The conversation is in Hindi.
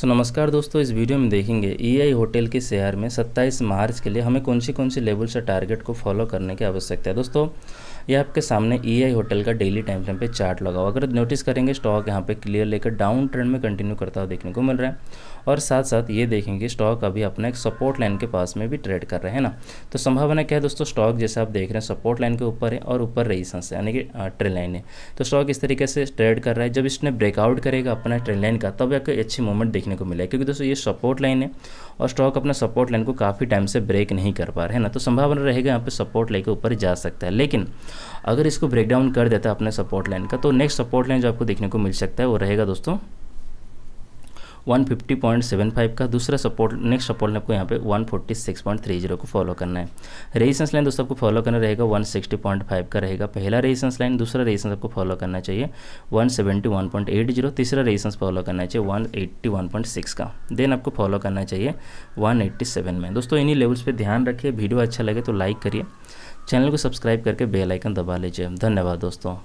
सो नमस्कार दोस्तों इस वीडियो में देखेंगे ईआई e होटल के शेयर में 27 मार्च के लिए हमें कौन सी कौन सी लेवल से टारगेट को फॉलो करने की आवश्यकता है दोस्तों ये आपके सामने ई e होटल का डेली टाइम फ्रेम पे चार्ट लगा हुआ अगर नोटिस करेंगे स्टॉक यहाँ पे क्लियर लेकर डाउन ट्रेंड में कंटिन्यू करता हुआ देखने को मिल रहा है और साथ साथ ये देखेंगे स्टॉक अभी अपना एक सपोर्ट लाइन के पास में भी ट्रेड कर रहे हैं ना तो संभावना क्या है दोस्तों स्टॉक जैसे आप देख रहे हैं सपोर्ट लाइन के ऊपर है और ऊपर रेजिस्टेंस है यानी कि ट्रेन लाइन है तो स्टॉक इस तरीके से ट्रेड कर रहा है जब इसने ब्रेकआउट करेगा अपना ट्रेन लाइन का तब एक अच्छी मूवमेंट देखने को मिलेगा क्योंकि दोस्तों ये सपोर्ट लाइन है और स्टॉक अपना सपोर्ट लाइन को काफ़ी टाइम से ब्रेक नहीं कर पा रहे हैं ना तो संभावना रहेगा यहाँ पर सपोर्ट लेकर ऊपर जा सकता है लेकिन अगर इसको ब्रेकडाउन कर देता है अपने सपोर्ट लाइन का तो नेक्स्ट सपोर्ट लाइन जो आपको देखने को मिल सकता है वो रहेगा दोस्तों 150.75 का दूसरा सपोर्ट नेक्स्ट सपोर्ट लाइन आपको यहाँ पे 146.30 को फॉलो करना है रेजिस्टेंस लाइन दोस्तों आपको फॉलो करना रहेगा 160.5 का रहेगा पहला रेजिस्टेंस लाइन दूसरा रेजिस्टेंस आपको फॉलो करना चाहिए 171.80 तीसरा रेजिस्टेंस फॉलो करना चाहिए 181.6 का देन आपको फॉलो करना चाहिए 187 में दोस्तों इन्हीं लेवल्स पर ध्यान रखिए वीडियो अच्छा लगे तो लाइक करिए चैनल को सब्सक्राइब करके बेल आइकन दबा लीजिए धन्यवाद दोस्तों